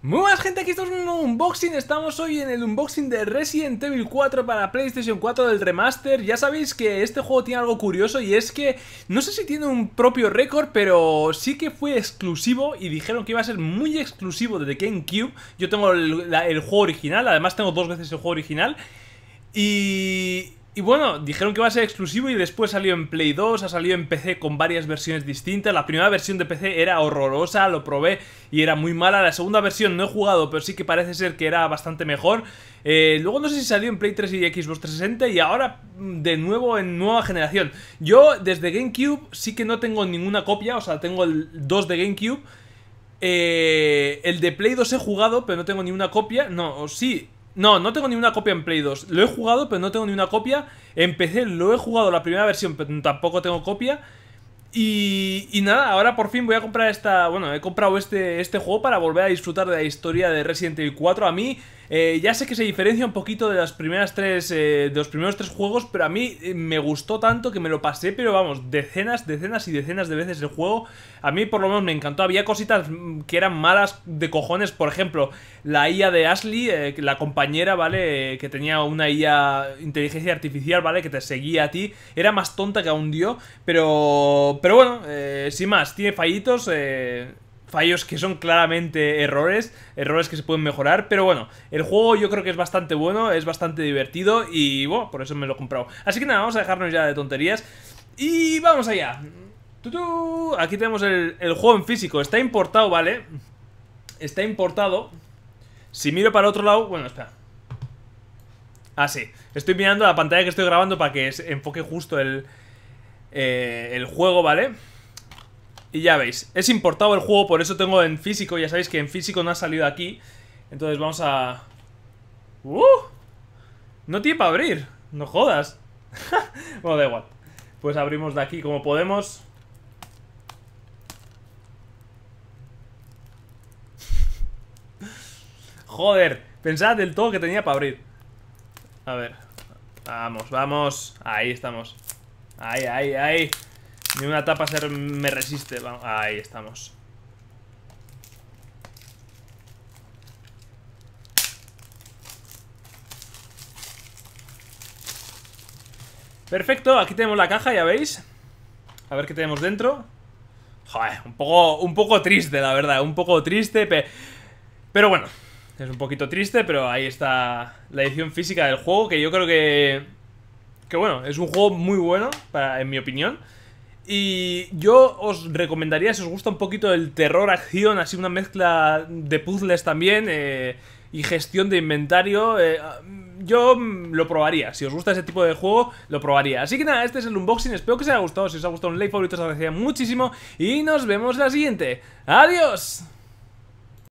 Muy buenas gente, aquí estamos en un unboxing, estamos hoy en el unboxing de Resident Evil 4 para PlayStation 4 del remaster Ya sabéis que este juego tiene algo curioso y es que, no sé si tiene un propio récord, pero sí que fue exclusivo y dijeron que iba a ser muy exclusivo desde GameCube Yo tengo el juego original, además tengo dos veces el juego original y, y bueno, dijeron que va a ser exclusivo y después salió en Play 2, ha salido en PC con varias versiones distintas. La primera versión de PC era horrorosa, lo probé y era muy mala. La segunda versión no he jugado, pero sí que parece ser que era bastante mejor. Eh, luego no sé si salió en Play 3 y Xbox 360 y ahora mm, de nuevo en nueva generación. Yo desde GameCube sí que no tengo ninguna copia, o sea, tengo el 2 de GameCube. Eh, el de Play 2 he jugado, pero no tengo ninguna copia. No, sí, no, no tengo ni una copia en Play 2. Lo he jugado, pero no tengo ni una copia. Empecé, lo he jugado la primera versión, pero tampoco tengo copia. Y, y, nada, ahora por fin voy a comprar esta... Bueno, he comprado este, este juego para volver a disfrutar de la historia de Resident Evil 4. A mí, eh, ya sé que se diferencia un poquito de las primeras tres... Eh, de los primeros tres juegos, pero a mí eh, me gustó tanto que me lo pasé, pero vamos, decenas, decenas y decenas de veces el juego. A mí por lo menos me encantó. Había cositas mm, que eran malas de cojones, por ejemplo, la IA de Ashley, la compañera, ¿vale? que tenía una IA, inteligencia artificial, ¿vale? Que te seguía a ti. Era más tonta que a un dios, pero pero, bueno, eh, sin más, tiene fallitos. Eh, fallos que son claramente errores, errores que se pueden mejorar, pero bueno, el juego yo creo que es bastante bueno, es bastante divertido y bueno, por eso me lo he comprado. Así que nada, vamos a dejarnos ya de tonterías y vamos allá. Aquí tenemos el, juego en físico, está importado, ¿vale? Está importado. Si miro para otro lado, bueno, espera. Ah, sí, estoy mirando la pantalla que estoy grabando para que enfoque justo el, eh, el juego, ¿vale? Y ya veis, es importado el juego, por eso tengo en físico, ya sabéis que en físico no ha salido aquí. Entonces vamos a... ¡Uh! No tiene para abrir, no jodas. bueno, da igual. Pues abrimos de aquí como podemos. Joder, pensad del todo que tenía para abrir. A ver, vamos, vamos. Ahí estamos. Ay, ay, ay. Ni una tapa me resiste. Ahí estamos. Perfecto, aquí tenemos la caja, ya veis. A ver qué tenemos dentro. Joder, un poco, un poco triste, la verdad. Un poco triste, pero bueno. Es un poquito triste, pero ahí está la edición física del juego, que yo creo que que bueno, es un juego muy bueno, en mi opinión. Y yo os recomendaría, si os gusta un poquito el terror-acción, así una mezcla de puzzles también eh, y gestión de inventario, eh, yo lo probaría. Si os gusta ese tipo de juego, lo probaría. Así que nada, este es el unboxing. Espero que os haya gustado. Si os ha gustado un like favorito, os agradecería muchísimo. Y nos vemos en la siguiente. ¡Adiós!